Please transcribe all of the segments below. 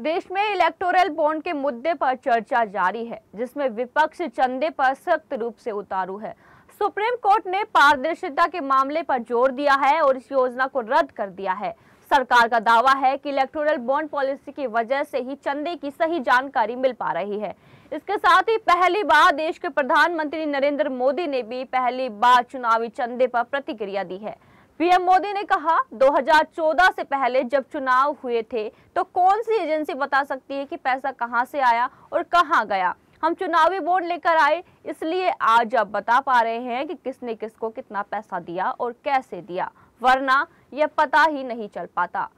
देश में electoral bond के मुद्दे पर चर्चा जारी है जिसमें विपक्ष चंदे पर सख्त रूप से उतारू है सुप्रीम कोर्ट ने पारदर्शिता के मामले पर जोर दिया है और इस योजना को रद्द कर दिया है सरकार का दावा है कि इलेक्टोरल बॉन्ड पॉलिसी की वजह से ही चंदे की सही जानकारी मिल पा रही है इसके साथ ही पहली बार देश के प्रधानमंत्री नरेंद्र मोदी ने भी पहली बार चुनावी चंदे पर प्रतिक्रिया दी है पीएम मोदी ने कहा 2014 से पहले जब चुनाव हुए थे तो कौन सी एजेंसी बता सकती है कि पैसा कहां से आया और कहां गया हम चुनावी बोर्ड लेकर आए इसलिए आज आप बता पा रहे हैं कि किसने किसको कितना पैसा दिया और कैसे दिया वरना यह पता ही नहीं चल पाता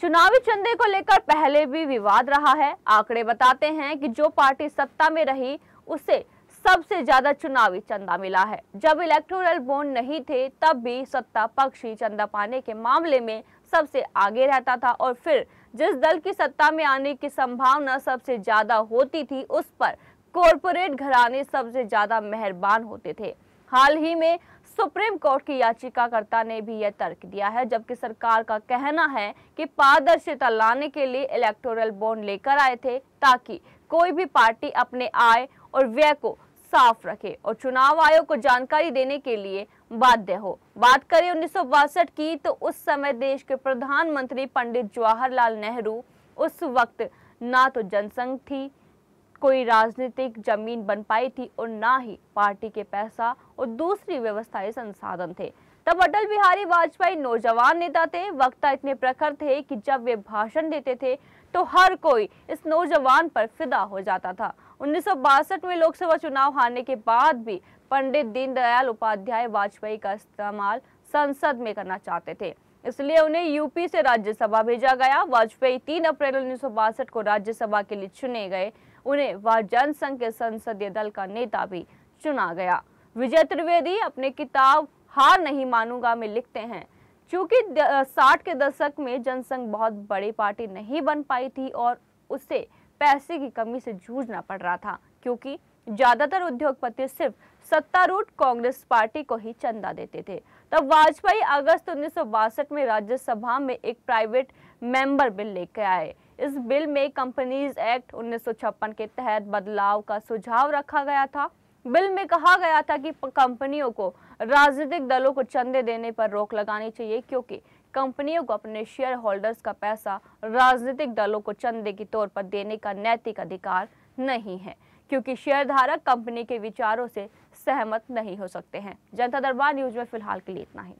चुनावी चंदे को लेकर पहले भी विवाद रहा है आंकड़े बताते हैं कि जो पार्टी सत्ता में रही उसे सबसे ज्यादा चुनावी चंदा मिला है जब इलेक्टोरल बोन नहीं थे तब भी सत्ता पक्ष ही चंदा पाने के मामले में सबसे आगे रहता था और फिर जिस दल की सत्ता में आने की संभावना सबसे ज्यादा होती थी उस पर कॉरपोरेट घराने सबसे ज्यादा मेहरबान होते थे हाल ही में सुप्रीम कोर्ट की याचिकाकर्ता ने भी यह तर्क दिया है जबकि सरकार का कहना है कि पारदर्शिता लाने के लिए इलेक्टोरल बोन लेकर आए थे ताकि कोई भी पार्टी अपने आय और व्यय को साफ रखे और चुनाव आयोग को जानकारी देने के लिए बाध्य हो बात करें उन्नीस की तो उस समय देश के प्रधानमंत्री पंडित जवाहरलाल नेहरू उस वक्त ना तो जनसंघ थी कोई राजनीतिक जमीन बन पाई थी और ना ही पार्टी के पैसा और दूसरी व्यवस्थाएं संसाधन थे तब अटल बिहारी वाजपेयी नौजवान नेता थे वक्ता इतने प्रखर थे कि जब वे भाषण देते थे तो हर कोई इस नौजवान पर फिदा हो जाता था उन्नीस में लोकसभा चुनाव हारने के बाद भी पंडित दीनदयाल उपाध्याय वाजपेयी का इस्तेमाल संसद में करना चाहते थे इसलिए उन्हें यूपी से राज्यसभा भेजा गया वाजपेयी तीन अप्रैल उन्नीस को राज्यसभा के लिए चुने गए उन्हें वह जनसंघ के संसदीय दल का नेता भी चुना गया विजय त्रिवेदी अपने किताब हार नहीं मानूंगा में लिखते हैं चूंकि साठ के दशक में जनसंघ बहुत बड़ी पार्टी नहीं बन पाई थी और उसे पैसे की कमी से जूझना पड़ रहा था क्योंकि ज्यादातर उद्योगपति सिर्फ सत्तारूढ़ कांग्रेस पार्टी को ही चंदा देते थे तब वाजपेयी अगस्त उन्नीस में राज्यसभा में एक प्राइवेट मेंबर बिल लेकर आए इस बिल में कंपनीज एक्ट उन्नीस के तहत बदलाव का सुझाव रखा गया था बिल में कहा गया था कि कंपनियों को राजनीतिक दलों को चंदे देने पर रोक लगानी चाहिए क्योंकि कंपनियों को अपने शेयर होल्डर्स का पैसा राजनीतिक दलों को चंदे के तौर पर देने का नैतिक अधिकार नहीं है क्योंकि शेयरधारक कंपनी के विचारों से सहमत नहीं हो सकते हैं जनता दरबार न्यूज में फिलहाल के लिए इतना ही